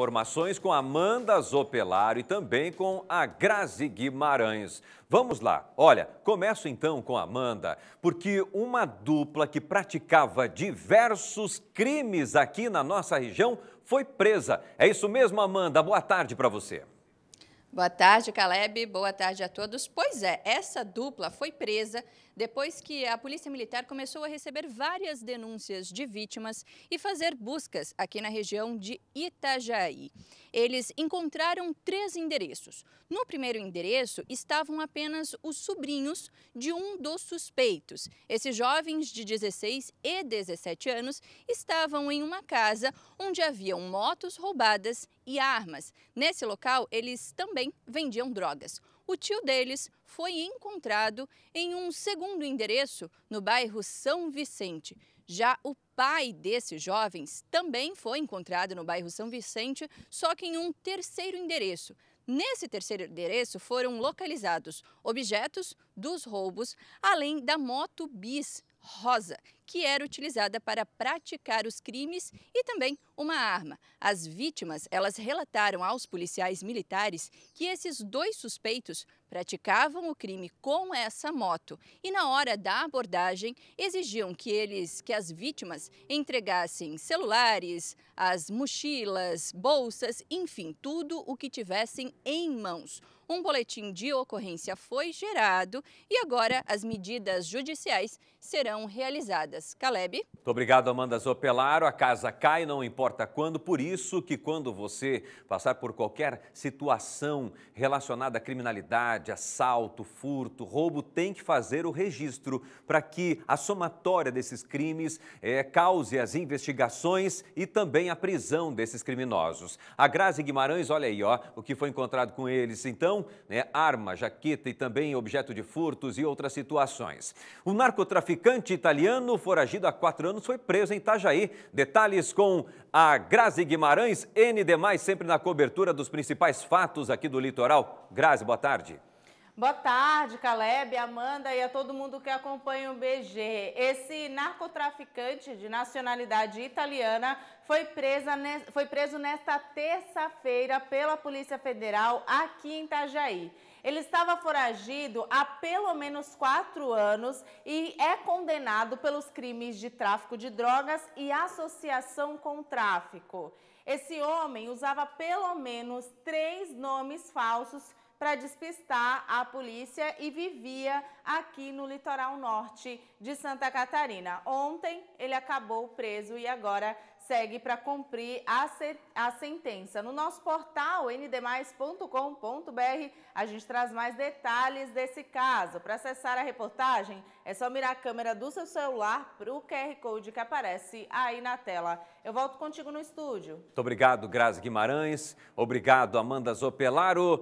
Informações com Amanda Zopelar e também com a Grazi Guimarães. Vamos lá. Olha, começo então com Amanda, porque uma dupla que praticava diversos crimes aqui na nossa região foi presa. É isso mesmo, Amanda. Boa tarde para você. Boa tarde, Caleb. Boa tarde a todos. Pois é, essa dupla foi presa depois que a Polícia Militar começou a receber várias denúncias de vítimas e fazer buscas aqui na região de Itajaí. Eles encontraram três endereços. No primeiro endereço estavam apenas os sobrinhos de um dos suspeitos. Esses jovens de 16 e 17 anos estavam em uma casa onde haviam motos roubadas e armas. Nesse local, eles também vendiam drogas o tio deles foi encontrado em um segundo endereço no bairro São Vicente. Já o pai desses jovens também foi encontrado no bairro São Vicente, só que em um terceiro endereço. Nesse terceiro endereço foram localizados objetos dos roubos, além da moto bis rosa, que era utilizada para praticar os crimes e também uma arma. As vítimas, elas relataram aos policiais militares que esses dois suspeitos praticavam o crime com essa moto e na hora da abordagem exigiam que eles, que as vítimas entregassem celulares, as mochilas, bolsas, enfim, tudo o que tivessem em mãos. Um boletim de ocorrência foi gerado e agora as medidas judiciais serão realizadas. Notícias. Caleb. Muito obrigado, Amanda Zopelaro. A casa cai, não importa quando. Por isso que quando você passar por qualquer situação relacionada à criminalidade, assalto, furto, roubo, tem que fazer o registro para que a somatória desses crimes é, cause as investigações e também a prisão desses criminosos. A Grazi Guimarães, olha aí, ó, o que foi encontrado com eles. Então, né, arma, jaqueta e também objeto de furtos e outras situações. O narcotraficante italiano foi foragido há quatro anos, foi preso em Itajaí. Detalhes com a Grazi Guimarães, N demais sempre na cobertura dos principais fatos aqui do litoral. Grazi, boa tarde. Boa tarde, Caleb, Amanda e a todo mundo que acompanha o BG. Esse narcotraficante de nacionalidade italiana foi, presa, foi preso nesta terça-feira pela Polícia Federal aqui em Itajaí. Ele estava foragido há pelo menos quatro anos e é condenado pelos crimes de tráfico de drogas e associação com tráfico. Esse homem usava pelo menos três nomes falsos para despistar a polícia e vivia aqui no litoral norte de Santa Catarina. Ontem ele acabou preso e agora segue para cumprir a, a, sentença. No nosso portal ndmais.com.br a gente traz mais detalhes desse caso. Para acessar a reportagem é só mirar a câmera do seu celular para o QR Code que aparece aí na tela. Eu volto contigo no estúdio. Muito obrigado, Grazi Guimarães. Obrigado, Amanda Zopelaro.